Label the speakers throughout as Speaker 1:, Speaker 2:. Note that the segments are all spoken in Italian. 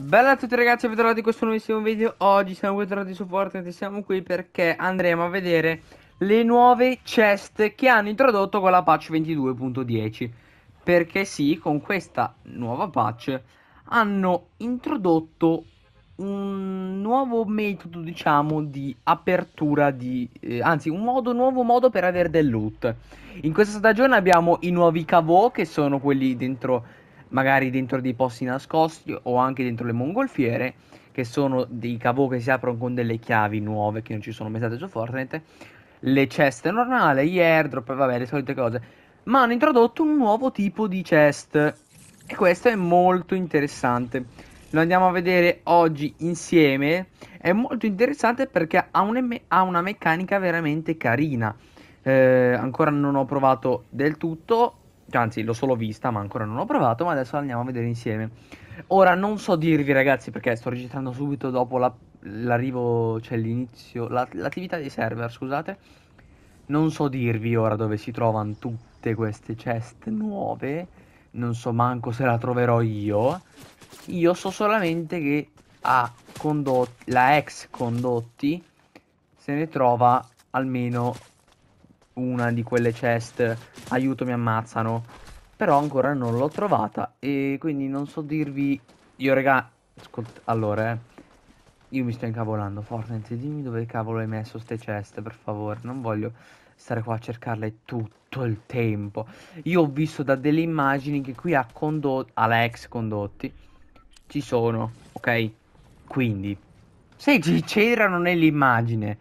Speaker 1: Bella a tutti ragazzi e bentornati in questo nuovissimo video Oggi siamo qui tornati su Fortnite Siamo qui perché andremo a vedere le nuove chest che hanno introdotto con la patch 22.10 Perché sì, con questa nuova patch hanno introdotto un nuovo metodo diciamo di apertura di eh, anzi un modo, nuovo modo per avere del loot in questa stagione abbiamo i nuovi cavò che sono quelli dentro magari dentro dei posti nascosti o anche dentro le mongolfiere, che sono dei cavò che si aprono con delle chiavi nuove che non ci sono mai state su Fortnite, le ceste normali, gli airdrop, vabbè, le solite cose. Ma hanno introdotto un nuovo tipo di chest e questo è molto interessante. Lo andiamo a vedere oggi insieme. È molto interessante perché ha, un, ha una meccanica veramente carina. Eh, ancora non ho provato del tutto, anzi l'ho solo vista ma ancora non ho provato, ma adesso andiamo a vedere insieme. Ora non so dirvi ragazzi perché sto registrando subito dopo la, l'arrivo, cioè l'inizio, la, dei server, scusate. Non so dirvi ora dove si trovano tutte queste chest nuove, non so manco se la troverò io. Io so solamente che a condotti, la ex condotti se ne trova almeno una di quelle chest, aiuto mi ammazzano, però ancora non l'ho trovata e quindi non so dirvi, io regà ascolta, allora eh, io mi sto incavolando, Fortnite dimmi dove cavolo hai messo ste chest per favore, non voglio stare qua a cercarle tutto il tempo, io ho visto da delle immagini che qui ha condotto Alex Condotti ci sono, ok? Quindi, se c'erano nell'immagine,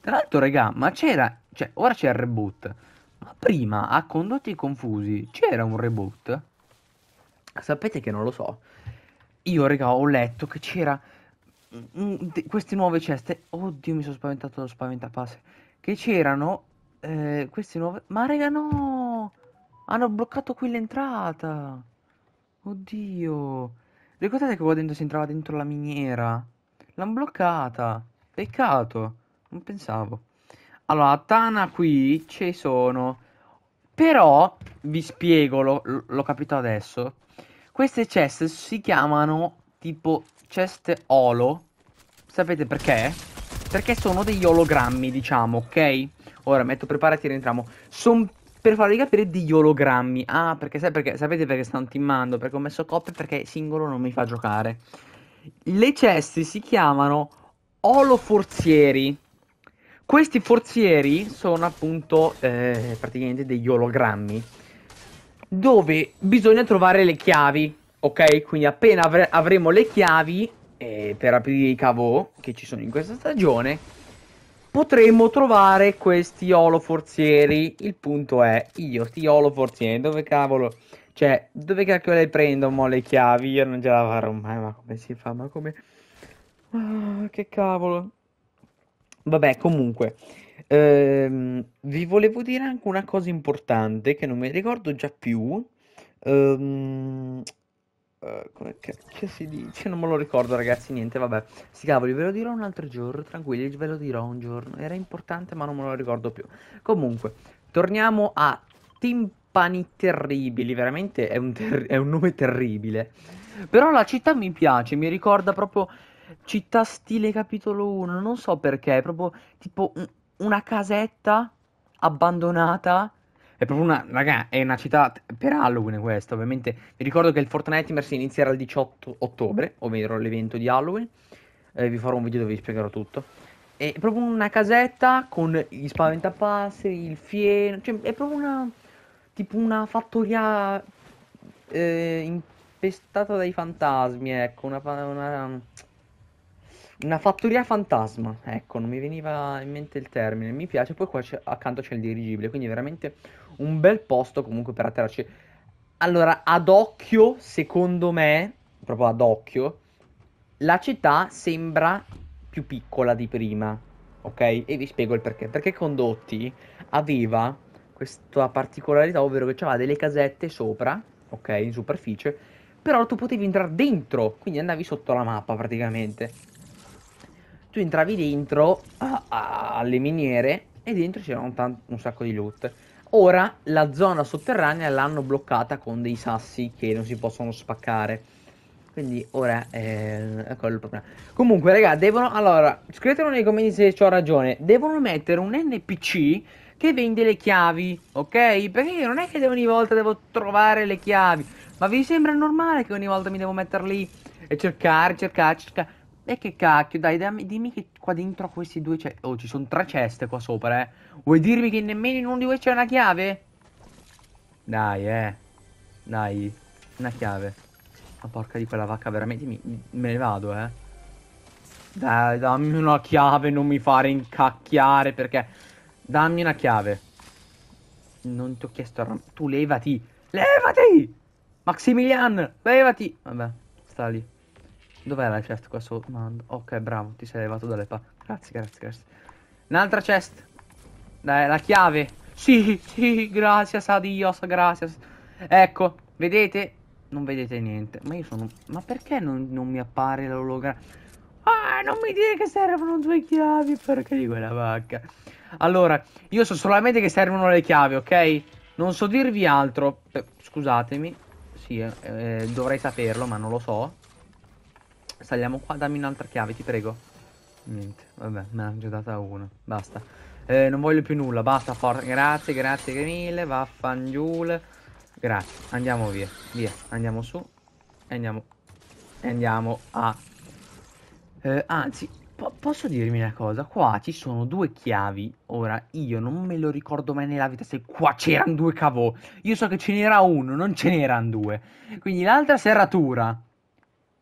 Speaker 1: tra l'altro raga, ma c'era cioè, ora c'è il reboot. Ma prima, a Condotti Confusi, c'era un reboot? Sapete che non lo so. Io, raga, ho letto che c'era queste nuove ceste. Oddio, mi sono spaventato dallo spaventapase. Che c'erano eh, queste nuove... Ma, raga, no! Hanno bloccato qui l'entrata. Oddio. Ricordate che qua dentro si entrava dentro la miniera? L'hanno bloccata. Peccato. Non pensavo. Allora, Tana qui ci sono. Però, vi spiego, l'ho capito adesso. Queste chest si chiamano tipo chest holo. Sapete perché? Perché sono degli ologrammi, diciamo, ok? Ora metto preparati e rientriamo. Sono per farvi capire degli ologrammi. Ah, perché, sai, perché sapete perché stanno timmando? Perché ho messo coppie perché singolo non mi fa giocare. Le ceste si chiamano forzieri. Questi forzieri sono appunto eh, praticamente degli ologrammi dove bisogna trovare le chiavi, ok? Quindi appena avre- avremo le chiavi eh, per aprire i cavò che ci sono in questa stagione, potremo trovare questi oloforzieri. Il punto è, io sti oloforzieri, dove cavolo... Cioè, dove cacchio le prendo mo le chiavi? Io non ce la farò mai, ma come si fa? Ma come... Ah, che cavolo. Vabbè, comunque, ehm, vi volevo dire anche una cosa importante che non mi ricordo già più. Ehm, eh, come che si dice? Non me lo ricordo, ragazzi. Niente, vabbè. Sti cavoli, ve lo dirò un altro giorno. Tranquilli, ve lo dirò un giorno. Era importante, ma non me lo ricordo più. Comunque, torniamo a Timpani Terribili. Veramente è un, ter- è un nome terribile. Però la città mi piace, mi ricorda proprio città stile capitolo 1, non so perché, è proprio tipo un- una casetta abbandonata. È proprio una, raga, è una città per Halloween questa, ovviamente. Vi ricordo che il Fortnite Immersi inizierà il 18 ottobre, ovvero l'evento di Halloween. Eh, vi farò un video dove vi spiegherò tutto. È proprio una casetta con gli spaventapasseri, il fieno, cioè è proprio una... tipo una fattoria eh, impestata dai fantasmi, ecco, una... una una fattoria fantasma, ecco, non mi veniva in mente il termine, mi piace, poi qua c'è, accanto c'è il dirigibile, quindi veramente un bel posto comunque per atterrarci. Allora, ad occhio, secondo me, proprio ad occhio, la città sembra più piccola di prima, ok? E vi spiego il perché. Perché Condotti aveva questa particolarità, ovvero che c'aveva delle casette sopra, ok, in superficie, però tu potevi entrare dentro, quindi andavi sotto la mappa praticamente tu entravi dentro a, a, alle miniere e dentro c'era un, tan- un sacco di loot. Ora la zona sotterranea l'hanno bloccata con dei sassi che non si possono spaccare. Quindi ora è eh, ecco il problema. Comunque, raga, devono. Allora, scrivetelo nei commenti se ho ragione. Devono mettere un NPC che vende le chiavi, ok? Perché io non è che ogni volta devo trovare le chiavi. Ma vi sembra normale che ogni volta mi devo mettere lì e cercare, cercare, cercare? E che cacchio, dai, dammi, dimmi che qua dentro questi due c'è... Oh, ci sono tre ceste qua sopra, eh. Vuoi dirmi che nemmeno in uno di voi c'è una chiave? Dai, eh. Dai, una chiave. Ma porca di quella vacca, veramente mi, me ne vado, eh. Dai, dammi una chiave, non mi fare incacchiare, perché... Dammi una chiave. Non ti ho chiesto... Tu levati! Levati! Maximilian, levati! Vabbè, sta lì. Dov'è la chest qua sotto? No, ok, bravo, ti sei levato dalle pa... Grazie, grazie, grazie. Un'altra chest. Dai, la chiave. Sì, sì, grazie a Dios, grazie. Ecco, vedete? Non vedete niente. Ma io sono... Ma perché non, non mi appare l'ologramma? Ah, non mi dire che servono due chiavi, perché di quella vacca. Allora, io so solamente che servono le chiavi, ok? Non so dirvi altro. Eh, scusatemi. Sì, eh, eh dovrei saperlo, ma non lo so. Saliamo qua, dammi un'altra chiave, ti prego. Niente, vabbè, me l'hanno già data una. Basta. Eh, non voglio più nulla, basta, forza. Grazie, grazie mille, vaffangiule. Grazie, andiamo via, via. Andiamo su e andiamo, e andiamo a... Eh, anzi, po posso dirmi una cosa? Qua ci sono due chiavi. Ora, io non me lo ricordo mai nella vita se qua c'erano due cavò. Io so che ce n'era uno, non ce n'erano due. Quindi l'altra serratura.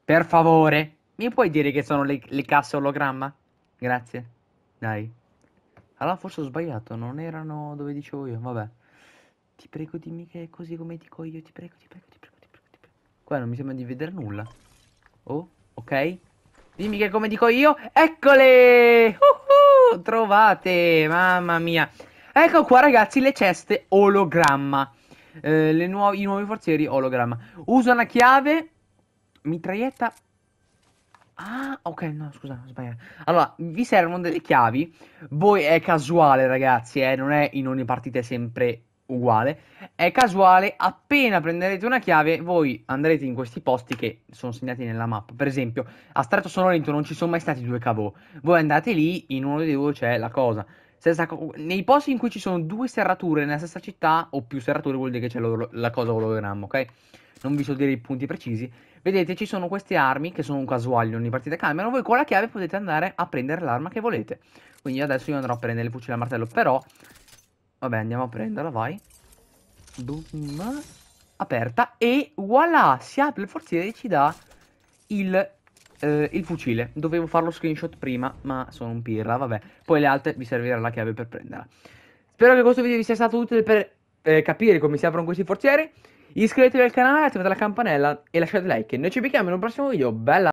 Speaker 1: Per favore, mi puoi dire che sono le, le casse ologramma? Grazie. Dai. Allora forse ho sbagliato, non erano dove dicevo io, vabbè. Ti prego dimmi che è così come dico io, ti prego, ti prego, ti prego, ti prego, ti prego. Qua non mi sembra di vedere nulla. Oh, ok. Dimmi che è come dico io, eccole! Uh -huh, trovate, mamma mia. Ecco qua ragazzi le ceste ologramma. Eh, nuo I nuovi forzieri ologramma. Usa una chiave mitraietta Ah, ok, no, scusa, ho sbagliato. Allora, vi servono delle chiavi. Voi è casuale, ragazzi, eh, non è in ogni partita sempre uguale. È casuale, appena prenderete una chiave, voi andrete in questi posti che sono segnati nella mappa. Per esempio, a Strato Sonorento non ci sono mai stati due cavò. Voi andate lì, in uno dei due c'è la cosa. Co nei posti in cui ci sono due serrature nella stessa città, o più serrature, vuol dire che c'è la cosa o ok? Non vi so dire i punti precisi. Vedete, ci sono queste armi che sono un casuaglio, ogni partita camera. Voi con la chiave potete andare a prendere l'arma che volete. Quindi adesso io andrò a prendere il fucile a martello, però... Vabbè, andiamo a prenderla, vai. Boom. Aperta. E voilà, si apre il forziere e ci dà il Uh, il fucile. Dovevo farlo screenshot prima, ma sono un pirra, vabbè. Poi le altre vi servirà la chiave per prenderla. Spero che questo video vi sia stato utile per eh, capire come si aprono questi forzieri. Iscrivetevi al canale, attivate la campanella e lasciate like. Noi ci becchiamo in un prossimo video. Bella!